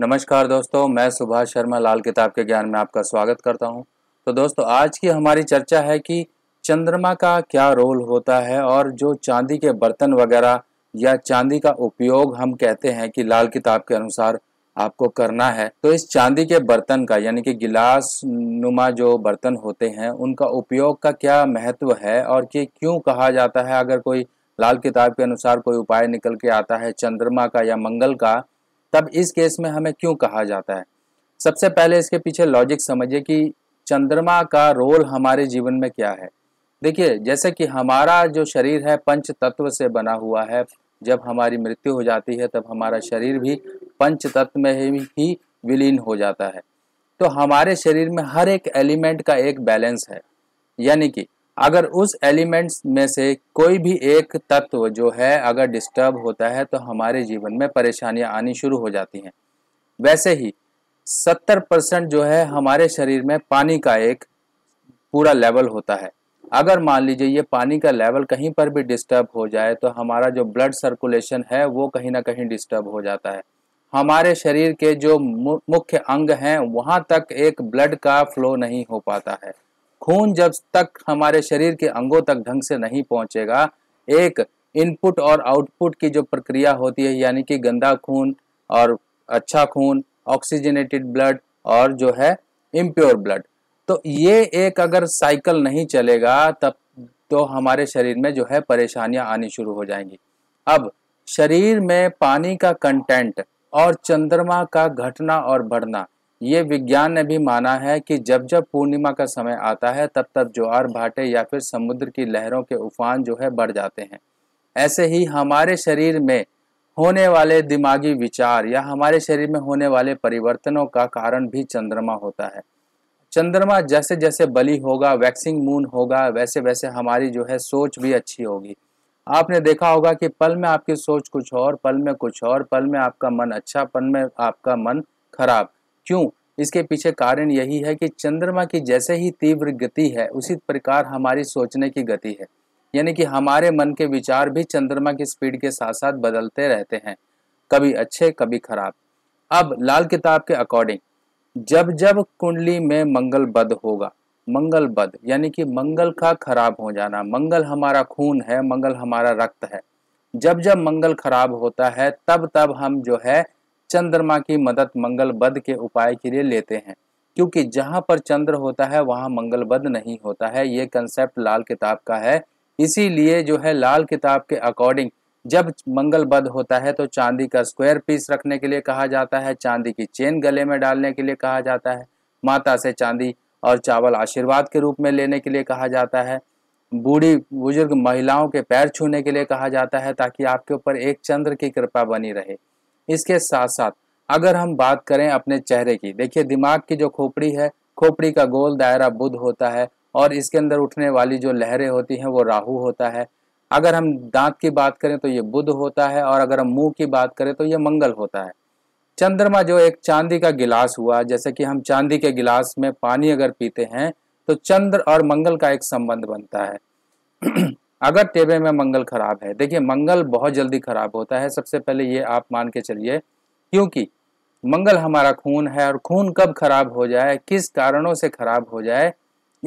नमस्कार दोस्तों मैं सुभाष शर्मा लाल किताब के ज्ञान में आपका स्वागत करता हूं तो दोस्तों आज की हमारी चर्चा है कि चंद्रमा का क्या रोल होता है और जो चांदी के बर्तन वगैरह या चांदी का उपयोग हम कहते हैं कि लाल किताब के अनुसार आपको करना है तो इस चांदी के बर्तन का यानी कि गिलास नुमा जो बर्तन होते हैं उनका उपयोग का क्या महत्व है और ये क्यों कहा जाता है अगर कोई लाल किताब के अनुसार कोई उपाय निकल के आता है चंद्रमा का या मंगल का तब इस केस में हमें क्यों कहा जाता है सबसे पहले इसके पीछे लॉजिक समझिए कि चंद्रमा का रोल हमारे जीवन में क्या है देखिए जैसे कि हमारा जो शरीर है पंच तत्व से बना हुआ है जब हमारी मृत्यु हो जाती है तब हमारा शरीर भी पंच तत्व में ही विलीन हो जाता है तो हमारे शरीर में हर एक एलिमेंट का एक बैलेंस है यानी कि अगर उस एलिमेंट्स में से कोई भी एक तत्व जो है अगर डिस्टर्ब होता है तो हमारे जीवन में परेशानियां आनी शुरू हो जाती हैं वैसे ही 70 परसेंट जो है हमारे शरीर में पानी का एक पूरा लेवल होता है अगर मान लीजिए ये पानी का लेवल कहीं पर भी डिस्टर्ब हो जाए तो हमारा जो ब्लड सर्कुलेशन है वो कहीं ना कहीं डिस्टर्ब हो जाता है हमारे शरीर के जो मुख्य अंग हैं वहाँ तक एक ब्लड का फ्लो नहीं हो पाता है खून जब तक हमारे शरीर के अंगों तक ढंग से नहीं पहुंचेगा एक इनपुट और आउटपुट की जो प्रक्रिया होती है यानी कि गंदा खून और अच्छा खून ऑक्सीजनेटेड ब्लड और जो है इम्प्योर ब्लड तो ये एक अगर साइकिल नहीं चलेगा तब तो हमारे शरीर में जो है परेशानियां आनी शुरू हो जाएंगी अब शरीर में पानी का कंटेंट और चंद्रमा का घटना और बढ़ना ये विज्ञान ने भी माना है कि जब जब पूर्णिमा का समय आता है तब तब ज्वार भाटे या फिर समुद्र की लहरों के उफान जो है बढ़ जाते हैं ऐसे ही हमारे शरीर में होने वाले दिमागी विचार या हमारे शरीर में होने वाले परिवर्तनों का कारण भी चंद्रमा होता है चंद्रमा जैसे जैसे बली होगा वैक्सिंग मून होगा वैसे वैसे हमारी जो है सोच भी अच्छी होगी आपने देखा होगा कि पल में आपकी सोच कुछ और पल में कुछ और पल में आपका मन अच्छा पल में आपका मन खराब क्यों इसके पीछे कारण यही है कि चंद्रमा की जैसे ही तीव्र गति है उसी प्रकार हमारी सोचने की गति है यानी कि हमारे मन के विचार भी चंद्रमा की स्पीड के साथ साथ बदलते रहते हैं कभी अच्छे कभी खराब अब लाल किताब के अकॉर्डिंग जब जब कुंडली में मंगल बद होगा मंगल बद यानी कि मंगल का खराब हो जाना मंगल हमारा खून है मंगल हमारा रक्त है जब जब मंगल खराब होता है तब तब हम जो है चंद्रमा की मदद मंगल बद के उपाय के लिए लेते हैं क्योंकि जहां पर चंद्र होता है वहां मंगल बद नहीं होता है ये कंसेप्ट लाल किताब का है इसीलिए जो है लाल किताब के अकॉर्डिंग जब मंगल बद होता है तो चांदी का स्क्वायर पीस रखने के लिए कहा जाता है चांदी की चेन गले में डालने के लिए कहा जाता है माता से चांदी और चावल आशीर्वाद के रूप में लेने के लिए कहा जाता है बूढ़ी बुजुर्ग महिलाओं के पैर छूने के लिए कहा जाता है ताकि आपके ऊपर एक चंद्र की कृपा बनी रहे इसके साथ साथ अगर हम बात करें अपने चेहरे की देखिए दिमाग की जो खोपड़ी है खोपड़ी का गोल दायरा बुध होता है और इसके अंदर उठने वाली जो लहरें होती हैं वो राहु होता है अगर हम दांत की बात करें तो ये बुध होता है और अगर हम मुंह की बात करें तो ये मंगल होता है चंद्रमा जो एक चांदी का गिलास हुआ जैसे कि हम चांदी के गिलास में पानी अगर पीते हैं तो चंद्र और मंगल का एक संबंध बनता है अगर टेबे में मंगल खराब है देखिए मंगल बहुत जल्दी खराब होता है सबसे पहले ये आप मान के चलिए क्योंकि मंगल हमारा खून है और खून कब खराब हो जाए किस कारणों से खराब हो जाए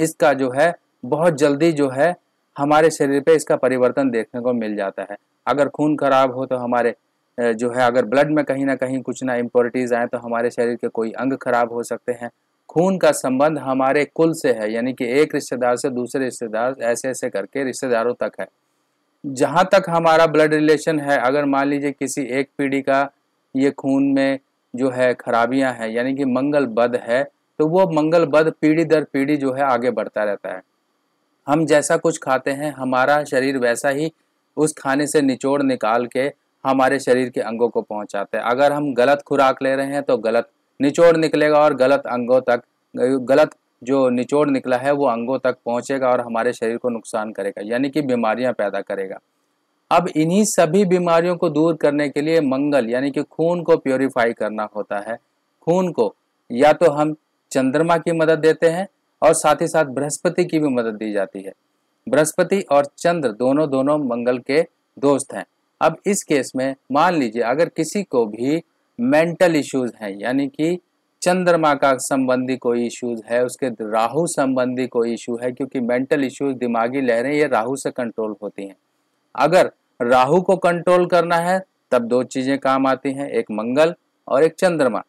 इसका जो है बहुत जल्दी जो है हमारे शरीर पे इसका परिवर्तन देखने को मिल जाता है अगर खून खराब हो तो हमारे जो है अगर ब्लड में कहीं ना कहीं कुछ ना इम्पोरिटीज़ आए तो हमारे शरीर के कोई अंग खराब हो सकते हैं खून का संबंध हमारे कुल से है यानी कि एक रिश्तेदार से दूसरे रिश्तेदार ऐसे ऐसे करके रिश्तेदारों तक है जहाँ तक हमारा ब्लड रिलेशन है अगर मान लीजिए किसी एक पीढ़ी का ये खून में जो है खराबियाँ हैं यानी कि मंगल बद है तो वो मंगल बद पीढ़ी दर पीढ़ी जो है आगे बढ़ता रहता है हम जैसा कुछ खाते हैं हमारा शरीर वैसा ही उस खाने से निचोड़ निकाल के हमारे शरीर के अंगों को पहुंचाते हैं अगर हम गलत खुराक ले रहे हैं तो गलत निचोड़ निकलेगा और गलत अंगों तक गलत जो निचोड़ निकला है वो अंगों तक पहुंचेगा और हमारे शरीर को नुकसान करेगा यानी कि बीमारियां पैदा करेगा अब इन्हीं सभी बीमारियों को दूर करने के लिए मंगल यानी कि खून को प्योरीफाई करना होता है खून को या तो हम चंद्रमा की मदद देते हैं और साथ ही साथ बृहस्पति की भी मदद दी जाती है बृहस्पति और चंद्र दोनों दोनों मंगल के दोस्त हैं अब इस केस में मान लीजिए अगर किसी को भी मेंटल इश्यूज हैं यानी कि चंद्रमा का संबंधी कोई इश्यूज है उसके राहु संबंधी कोई इशू है क्योंकि मेंटल इश्यूज दिमागी लहरें ये राहु से कंट्रोल होती हैं अगर राहु को कंट्रोल करना है तब दो चीज़ें काम आती हैं एक मंगल और एक चंद्रमा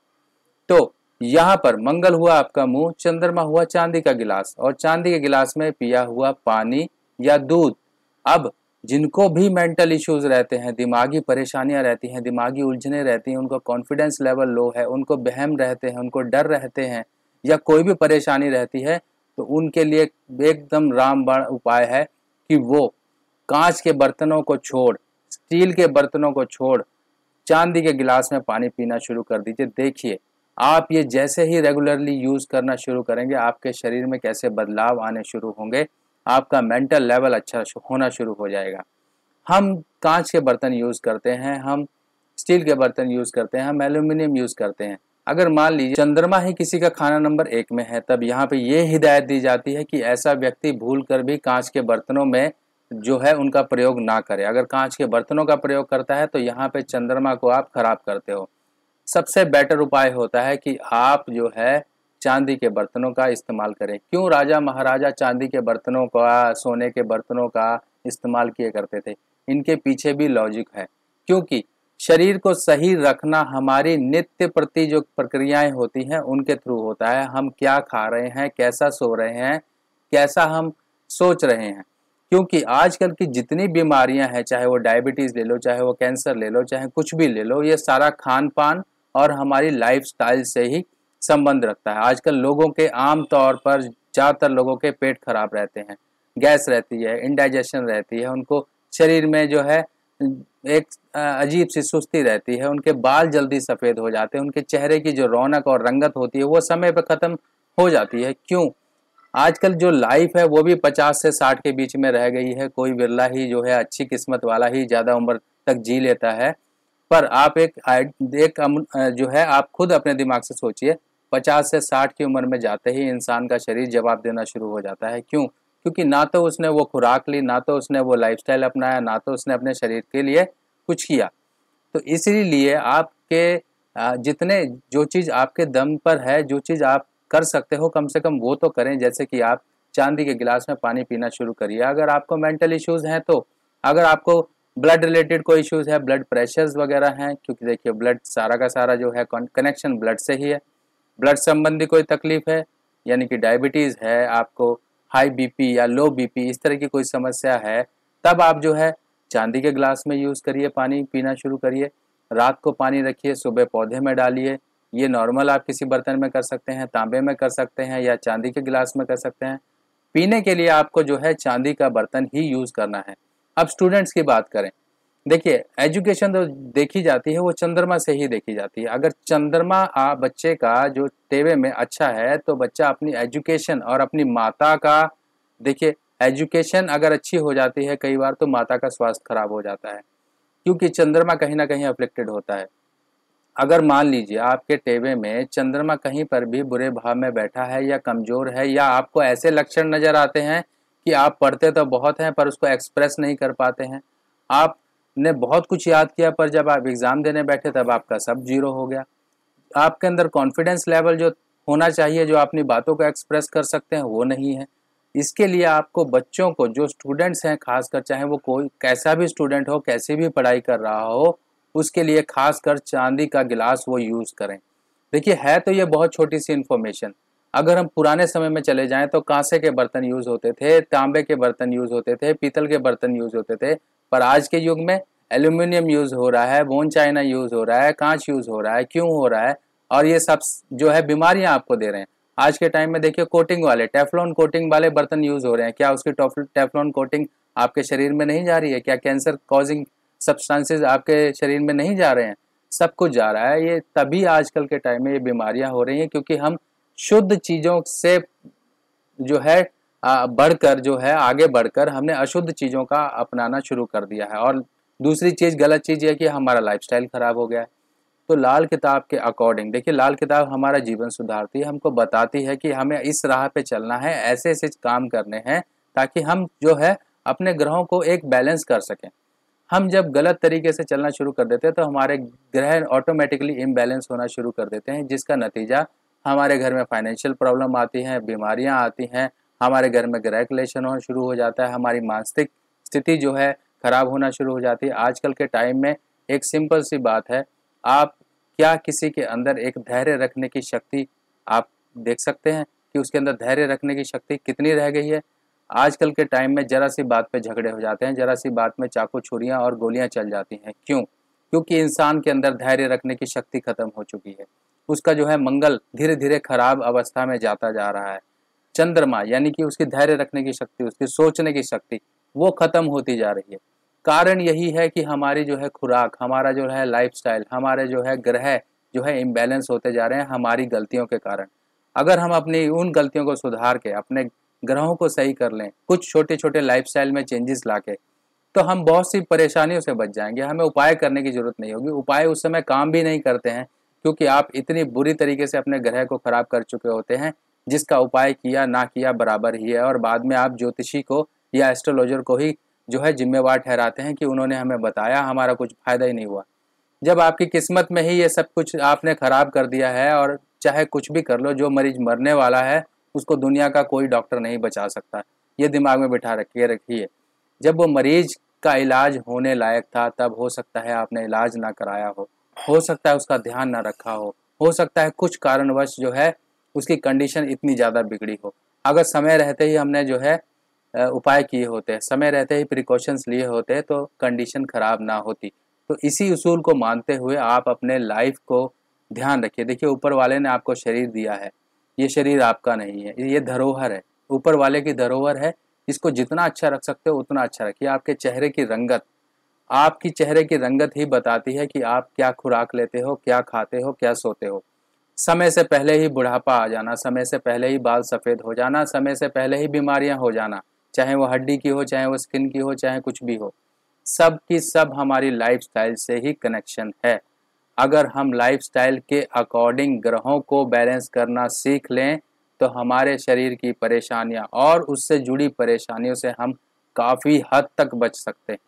तो यहाँ पर मंगल हुआ आपका मुंह चंद्रमा हुआ चांदी का गिलास और चांदी के गिलास में पिया हुआ पानी या दूध अब जिनको भी मेंटल इश्यूज रहते हैं दिमागी परेशानियां रहती हैं दिमागी उलझने रहती हैं उनका कॉन्फिडेंस लेवल लो है उनको बहम रहते हैं उनको डर रहते हैं या कोई भी परेशानी रहती है तो उनके लिए एकदम रामबाण उपाय है कि वो कांच के बर्तनों को छोड़ स्टील के बर्तनों को छोड़ चांदी के गिलास में पानी पीना शुरू कर दीजिए देखिए आप ये जैसे ही रेगुलरली यूज़ करना शुरू करेंगे आपके शरीर में कैसे बदलाव आने शुरू होंगे आपका मेंटल लेवल अच्छा होना शुरू हो जाएगा हम कांच के बर्तन यूज़ करते हैं हम स्टील के बर्तन यूज़ करते हैं हम एल्यूमिनियम यूज़ करते हैं अगर मान लीजिए चंद्रमा ही किसी का खाना नंबर एक में है तब यहाँ पे ये हिदायत दी जाती है कि ऐसा व्यक्ति भूल कर भी कांच के बर्तनों में जो है उनका प्रयोग ना करे अगर कांच के बर्तनों का प्रयोग करता है तो यहाँ पे चंद्रमा को आप खराब करते हो सबसे बेटर उपाय होता है कि आप जो है चांदी के बर्तनों का इस्तेमाल करें क्यों राजा महाराजा चांदी के बर्तनों का सोने के बर्तनों का इस्तेमाल किए करते थे इनके पीछे भी लॉजिक है क्योंकि शरीर को सही रखना हमारी नित्य प्रति जो प्रक्रियाएं होती हैं उनके थ्रू होता है हम क्या खा रहे हैं कैसा सो रहे हैं कैसा हम सोच रहे हैं क्योंकि आजकल की जितनी बीमारियां हैं चाहे वो डायबिटीज़ ले लो चाहे वो कैंसर ले लो चाहे कुछ भी ले लो ये सारा खान पान और हमारी लाइफ से ही संबंध रखता है आजकल लोगों के आम तौर पर ज़्यादातर लोगों के पेट खराब रहते हैं गैस रहती है इनडाइजेशन रहती है उनको शरीर में जो है एक अजीब सी सुस्ती रहती है उनके बाल जल्दी सफ़ेद हो जाते हैं उनके चेहरे की जो रौनक और रंगत होती है वो समय पर ख़त्म हो जाती है क्यों आजकल जो लाइफ है वो भी पचास से साठ के बीच में रह गई है कोई बिरला ही जो है अच्छी किस्मत वाला ही ज़्यादा उम्र तक जी लेता है पर आप एक एक जो है आप खुद अपने दिमाग से सोचिए पचास से साठ की उम्र में जाते ही इंसान का शरीर जवाब देना शुरू हो जाता है क्यों क्योंकि ना तो उसने वो खुराक ली ना तो उसने वो लाइफस्टाइल अपनाया ना तो उसने अपने शरीर के लिए कुछ किया तो इसीलिए आपके जितने जो चीज़ आपके दम पर है जो चीज़ आप कर सकते हो कम से कम वो तो करें जैसे कि आप चांदी के गिलास में पानी पीना शुरू करिए अगर आपको मेंटल इश्यूज़ हैं तो अगर आपको ब्लड रिलेटेड कोई इश्यूज़ है ब्लड प्रेशर्स वगैरह हैं क्योंकि देखिए ब्लड सारा का सारा जो है कनेक्शन ब्लड से ही है ब्लड संबंधी कोई तकलीफ है यानी कि डायबिटीज़ है आपको हाई बीपी या लो बीपी इस तरह की कोई समस्या है तब आप जो है चांदी के ग्लास में यूज़ करिए पानी पीना शुरू करिए रात को पानी रखिए सुबह पौधे में डालिए ये नॉर्मल आप किसी बर्तन में कर सकते हैं तांबे में कर सकते हैं या चांदी के गिलास में कर सकते हैं पीने के लिए आपको जो है चांदी का बर्तन ही यूज़ करना है अब स्टूडेंट्स की बात करें देखिए एजुकेशन जो तो देखी जाती है वो चंद्रमा से ही देखी जाती है अगर चंद्रमा आ बच्चे का जो टेवे में अच्छा है तो बच्चा अपनी एजुकेशन और अपनी माता का देखिए एजुकेशन अगर अच्छी हो जाती है कई बार तो माता का स्वास्थ्य खराब हो जाता है क्योंकि चंद्रमा कहीं ना कहीं अफ्लेक्टेड होता है अगर मान लीजिए आपके टेवे में चंद्रमा कहीं पर भी बुरे भाव में बैठा है या कमज़ोर है या आपको ऐसे लक्षण नज़र आते हैं कि आप पढ़ते तो बहुत हैं पर उसको एक्सप्रेस नहीं कर पाते हैं आप ने बहुत कुछ याद किया पर जब आप एग्ज़ाम देने बैठे तब आपका सब जीरो हो गया आपके अंदर कॉन्फिडेंस लेवल जो होना चाहिए जो अपनी बातों को एक्सप्रेस कर सकते हैं वो नहीं है इसके लिए आपको बच्चों को जो स्टूडेंट्स हैं खासकर चाहे वो कोई कैसा भी स्टूडेंट हो कैसे भी पढ़ाई कर रहा हो उसके लिए खासकर चांदी का गिलास वो यूज़ करें देखिए है तो ये बहुत छोटी सी इन्फॉर्मेशन अगर हम पुराने समय में चले जाएं तो कांसे के बर्तन यूज़ होते थे तांबे के बर्तन यूज़ होते थे पीतल के बर्तन यूज़ होते थे पर आज के युग में एल्यूमिनियम यूज़ हो रहा है बोन चाइना यूज़ हो रहा है कांच यूज़ हो रहा है क्यों हो रहा है और ये सब जो है बीमारियां आपको दे रहे हैं आज के टाइम में देखिए कोटिंग वाले टेफलॉन कोटिंग वाले बर्तन यूज़ हो रहे हैं क्या उसकी टेफ्लॉन कोटिंग आपके शरीर में नहीं जा रही है क्या कैंसर कॉजिंग सब्सटेंसेस आपके शरीर में नहीं जा रहे हैं सब कुछ जा रहा है ये तभी आजकल के टाइम में ये बीमारियां हो रही हैं क्योंकि हम शुद्ध चीज़ों से जो है बढ़कर जो है आगे बढ़कर हमने अशुद्ध चीज़ों का अपनाना शुरू कर दिया है और दूसरी चीज़ गलत चीज़ यह कि हमारा लाइफस्टाइल ख़राब हो गया है तो लाल किताब के अकॉर्डिंग देखिए लाल किताब हमारा जीवन सुधारती है हमको बताती है कि हमें इस राह पे चलना है ऐसे ऐसे काम करने हैं ताकि हम जो है अपने ग्रहों को एक बैलेंस कर सकें हम जब गलत तरीके से चलना शुरू कर देते हैं तो हमारे ग्रह ऑटोमेटिकली इम्बैलेंस होना शुरू कर देते हैं जिसका नतीजा हमारे घर में फाइनेंशियल प्रॉब्लम आती हैं बीमारियाँ आती हैं हमारे घर में ग्रैकुलेशन होना शुरू हो जाता है हमारी मानसिक स्थिति जो है ख़राब होना शुरू हो जाती है आजकल के टाइम में एक सिंपल सी बात है आप क्या किसी के अंदर एक धैर्य रखने की शक्ति आप देख सकते हैं कि उसके अंदर धैर्य रखने की शक्ति कितनी रह गई है आजकल के टाइम में ज़रा सी बात पे झगड़े हो जाते हैं ज़रा सी बात में चाकू छुरियाँ और गोलियाँ चल जाती हैं क्यों क्योंकि इंसान के अंदर धैर्य रखने की शक्ति खत्म हो चुकी है उसका जो है मंगल धीरे धीरे खराब अवस्था में जाता जा रहा है चंद्रमा यानी कि उसकी धैर्य रखने की शक्ति उसकी सोचने की शक्ति वो खत्म होती जा रही है कारण यही है कि हमारी जो है खुराक हमारा जो है लाइफस्टाइल हमारे जो है ग्रह जो है इम्बेलेंस होते जा रहे हैं हमारी गलतियों के कारण अगर हम अपनी उन गलतियों को सुधार के अपने ग्रहों को सही कर लें कुछ छोटे छोटे स्टाइल में चेंजेस ला के तो हम बहुत सी परेशानियों से बच जाएंगे हमें उपाय करने की ज़रूरत नहीं होगी उपाय उस समय काम भी नहीं करते हैं क्योंकि आप इतनी बुरी तरीके से अपने ग्रह को खराब कर चुके होते हैं जिसका उपाय किया ना किया बराबर ही है और बाद में आप ज्योतिषी को या एस्ट्रोलॉजर को ही जो है जिम्मेवार ठहराते हैं कि उन्होंने हमें बताया हमारा कुछ फ़ायदा ही नहीं हुआ जब आपकी किस्मत में ही ये सब कुछ आपने ख़राब कर दिया है और चाहे कुछ भी कर लो जो मरीज मरने वाला है उसको दुनिया का कोई डॉक्टर नहीं बचा सकता ये दिमाग में बिठा रखिए रखिए जब वो मरीज का इलाज होने लायक था तब हो सकता है आपने इलाज ना कराया हो हो सकता है उसका ध्यान ना रखा हो हो सकता है कुछ कारणवश जो है उसकी कंडीशन इतनी ज़्यादा बिगड़ी हो अगर समय रहते ही हमने जो है उपाय किए होते हैं समय रहते ही प्रिकॉशंस लिए होते हैं तो कंडीशन ख़राब ना होती तो इसी उसूल को मानते हुए आप अपने लाइफ को ध्यान रखिए देखिए ऊपर वाले ने आपको शरीर दिया है ये शरीर आपका नहीं है ये धरोहर है ऊपर वाले की धरोहर है इसको जितना अच्छा रख सकते हो उतना अच्छा रखिए आपके चेहरे की रंगत आपकी चेहरे की रंगत ही बताती है कि आप क्या खुराक लेते हो क्या खाते हो क्या सोते हो समय से पहले ही बुढ़ापा आ जाना समय से पहले ही बाल सफ़ेद हो जाना समय से पहले ही बीमारियां हो जाना चाहे वो हड्डी की हो चाहे वो स्किन की हो चाहे कुछ भी हो सब की सब हमारी स्टाइल से ही कनेक्शन है अगर हम स्टाइल के अकॉर्डिंग ग्रहों को बैलेंस करना सीख लें तो हमारे शरीर की परेशानियां और उससे जुड़ी परेशानियों से हम काफ़ी हद तक बच सकते हैं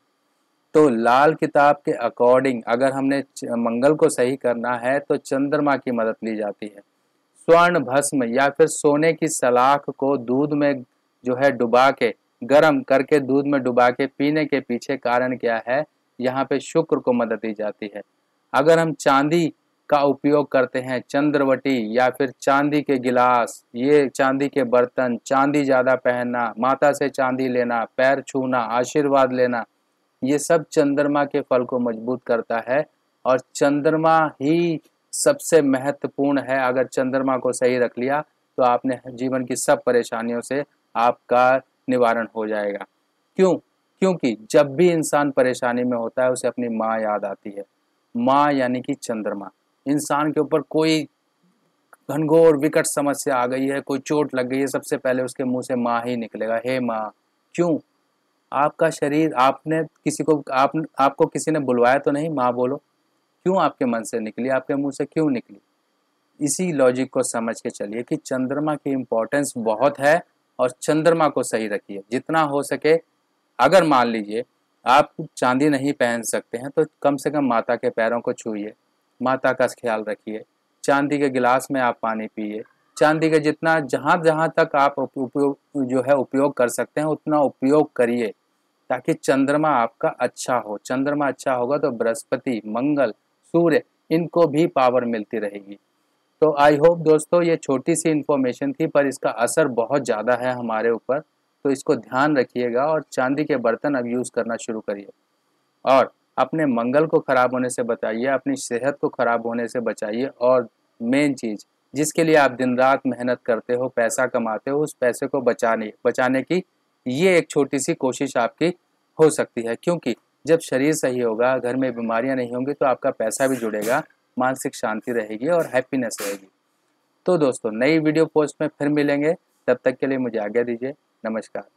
तो लाल किताब के अकॉर्डिंग अगर हमने मंगल को सही करना है तो चंद्रमा की मदद ली जाती है स्वर्ण भस्म या फिर सोने की सलाख को दूध में जो है डुबा के गर्म करके दूध में डुबा के पीने के पीछे कारण क्या है यहाँ पे शुक्र को मदद दी जाती है अगर हम चांदी का उपयोग करते हैं चंद्रवटी या फिर चांदी के गिलास ये चांदी के बर्तन चांदी ज़्यादा पहनना माता से चांदी लेना पैर छूना आशीर्वाद लेना ये सब चंद्रमा के फल को मजबूत करता है और चंद्रमा ही सबसे महत्वपूर्ण है अगर चंद्रमा को सही रख लिया तो आपने जीवन की सब परेशानियों से आपका निवारण हो जाएगा क्यों क्योंकि जब भी इंसान परेशानी में होता है उसे अपनी माँ याद आती है माँ यानी कि चंद्रमा इंसान के ऊपर कोई घनघोर विकट समस्या आ गई है कोई चोट लग गई है सबसे पहले उसके मुंह से माँ ही निकलेगा हे माँ क्यों आपका शरीर आपने किसी को आप आपको किसी ने बुलवाया तो नहीं माँ बोलो क्यों आपके मन से निकली आपके मुंह से क्यों निकली इसी लॉजिक को समझ के चलिए कि चंद्रमा की इम्पोर्टेंस बहुत है और चंद्रमा को सही रखिए जितना हो सके अगर मान लीजिए आप चांदी नहीं पहन सकते हैं तो कम से कम माता के पैरों को छूइए माता का ख्याल रखिए चांदी के गिलास में आप पानी पिए चांदी का जितना जहाँ जहाँ तक आप उपयोग जो है उपयोग कर सकते हैं उतना उपयोग करिए ताकि चंद्रमा आपका अच्छा हो चंद्रमा अच्छा होगा तो बृहस्पति मंगल सूर्य इनको भी पावर मिलती रहेगी तो आई होप दोस्तों ये छोटी सी इन्फॉर्मेशन थी पर इसका असर बहुत ज़्यादा है हमारे ऊपर तो इसको ध्यान रखिएगा और चांदी के बर्तन अब यूज़ करना शुरू करिए और अपने मंगल को ख़राब होने से बचाइए अपनी सेहत को ख़राब होने से बचाइए और मेन चीज़ जिसके लिए आप दिन रात मेहनत करते हो पैसा कमाते हो उस पैसे को बचाने बचाने की ये एक छोटी सी कोशिश आपकी हो सकती है क्योंकि जब शरीर सही होगा घर में बीमारियां नहीं होंगी तो आपका पैसा भी जुड़ेगा मानसिक शांति रहेगी और हैप्पीनेस रहेगी तो दोस्तों नई वीडियो पोस्ट में फिर मिलेंगे तब तक के लिए मुझे आज्ञा दीजिए नमस्कार